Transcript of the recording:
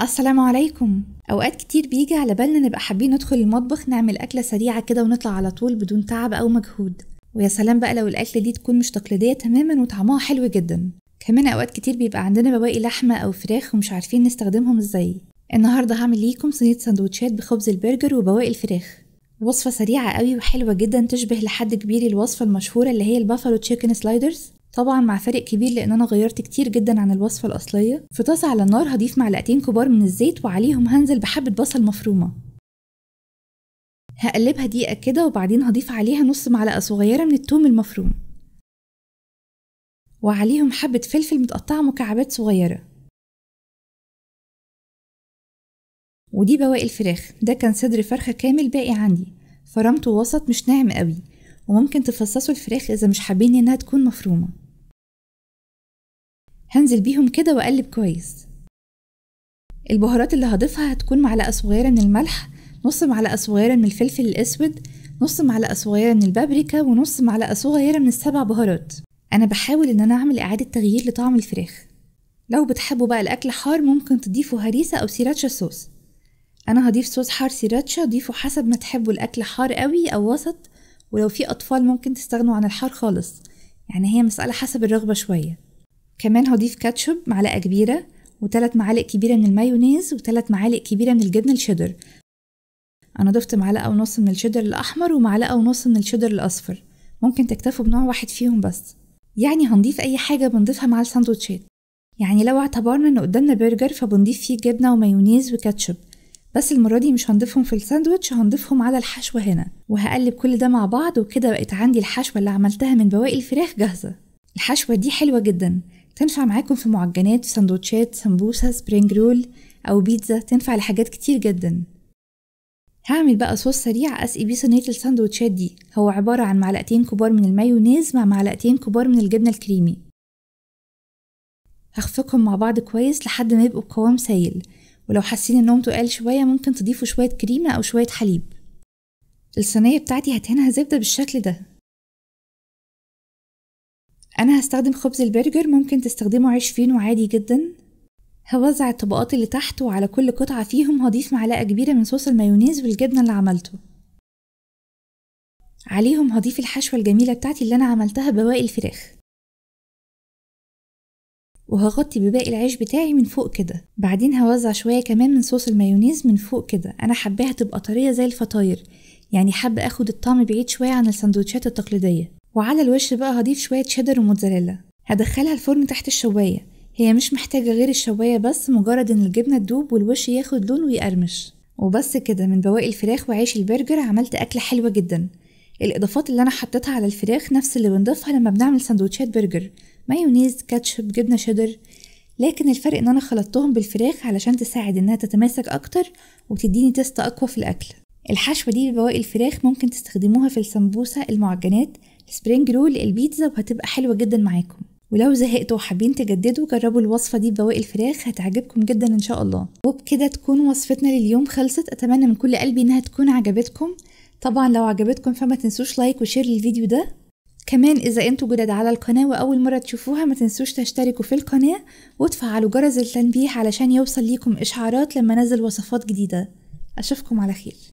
السلام عليكم اوقات كتير بيجي على بالنا نبقى حابين ندخل المطبخ نعمل اكله سريعه كده ونطلع على طول بدون تعب او مجهود ويا سلام بقى لو الاكله دي تكون مش تقليديه تماما وطعمها حلو جدا كمان اوقات كتير بيبقى عندنا بواقي لحمه او فراخ ومش عارفين نستخدمهم ازاي النهارده هعمل ليكم صينيه سندوتشات بخبز البرجر وبواقي الفراخ وصفه سريعه قوي وحلوه جدا تشبه لحد كبير الوصفه المشهوره اللي هي البافالو تشيكن سلايدرز طبعا مع فرق كبير لان انا غيرت كتير جدا عن الوصفه الاصليه في طاسه على النار هضيف معلقتين كبار من الزيت وعليهم هنزل بحبه بصل مفرومه هقلبها دقيقه كده وبعدين هضيف عليها نص معلقه صغيره من التوم المفروم وعليهم حبه فلفل متقطعه مكعبات صغيره ودي بواقي الفراخ ده كان صدر فرخه كامل باقي عندي فرمته وسط مش ناعم قوي وممكن تفصصوا الفراخ إذا مش حابين إنها تكون مفرومة هنزل بيهم كده واقلب كويس البهارات اللي هضيفها هتكون معلقة صغيرة من الملح نص معلقة صغيرة من الفلفل الأسود نص معلقة صغيرة من البابريكا ونص معلقة صغيرة من السبع بهارات أنا بحاول إن أنا أعمل إعادة تغيير لطعم الفراخ لو بتحبوا بقى الأكل حار ممكن تضيفوا هريسة أو سيراتشا صوص أنا هضيف صوص حار سيراتشا ضيفوا حسب ما تحبوا الأكل حار قوي أو وسط ولو في أطفال ممكن تستغنوا عن الحار خالص يعني هي مسألة حسب الرغبة شوية كمان هضيف كاتشب معلقة كبيرة وثلاث معالق كبيرة من المايونيز وثلاث معالق كبيرة من الجبن الشيدر أنا ضفت معلقة ونص من الشيدر الأحمر ومعلقة ونص من الشيدر الأصفر ممكن تكتفوا بنوع واحد فيهم بس يعني هنضيف أي حاجة بنضيفها مع الساندوتشات يعني لو اعتبرنا إن قدامنا برجر فبنضيف فيه جبنة ومايونيز وكاتشب بس المرة دي مش هنضيفهم في الساندوتش هنضيفهم على الحشوة هنا وهقلب كل ده مع بعض وكده بقت عندي الحشوة اللي عملتها من بواقي الفراخ جاهزة الحشوة دي حلوة جدا تنفع معاكم في معجنات في سندوتشات سمبوسة سبرينج رول أو بيتزا تنفع لحاجات كتير جدا هعمل بقى صوص سريع أسقي بيه صينية السندوتشات دي هو عبارة عن معلقتين كبار من المايونيز مع معلقتين كبار من الجبنة الكريمي هخفقهم مع بعض كويس لحد ما يبقوا بقوام سايل ولو حاسين انهم تقال شوية ممكن تضيفوا شوية كريمة أو شوية حليب الصينية بتاعتي هتهنها زبدة بالشكل ده انا هستخدم خبز البرجر ممكن تستخدمه عيش فينو عادي جدا هوزع الطبقات اللي تحت وعلى كل قطعة فيهم هضيف معلقة كبيرة من صوص المايونيز والجبنة اللي عملته عليهم هضيف الحشوة الجميلة بتاعتي اللي أنا عملتها بواقي الفراخ وهغطي بباقي العيش بتاعي من فوق كده بعدين هوزع شوية كمان من صوص المايونيز من فوق كده أنا حباها تبقى طرية زي الفطاير يعني حابة أخد الطعم بعيد شوية عن السندوتشات التقليدية وعلى الوش بقى هضيف شوية شيدر وموتزاريلا هدخلها الفرن تحت الشواية هي مش محتاجة غير الشواية بس مجرد ان الجبنة تدوب والوش ياخد لون ويقرمش وبس كده من بواقي الفراخ وعيش البرجر عملت أكلة حلوة جدا الإضافات اللي أنا حطيتها على الفراخ نفس اللي بنضيفها لما بنعمل سندوتشات برجر مايونيز كاتشب جبنة شيدر لكن الفرق إن أنا خلطتهم بالفراخ علشان تساعد إنها تتماسك أكتر وتديني تيست أقوى في الأكل الحشوة دي ببواقي الفراخ ممكن تستخدموها في السمبوسة المعجنات سبرينج رول البيتزا وهتبقى حلوة جدا معاكم ولو زهقتوا وحابين تجددوا جربوا الوصفة دي بواقي الفراخ هتعجبكم جدا ان شاء الله وبكده تكون وصفتنا لليوم خلصت اتمنى من كل قلبي انها تكون عجبتكم طبعا لو عجبتكم فما تنسوش لايك وشير للفيديو ده كمان اذا انتوا جداد على القناة واول مرة تشوفوها ما تنسوش تشتركوا في القناة وتفعلوا جرس التنبيه علشان يوصل ليكم اشعارات لما انزل وصفات جديدة اشوفكم على خير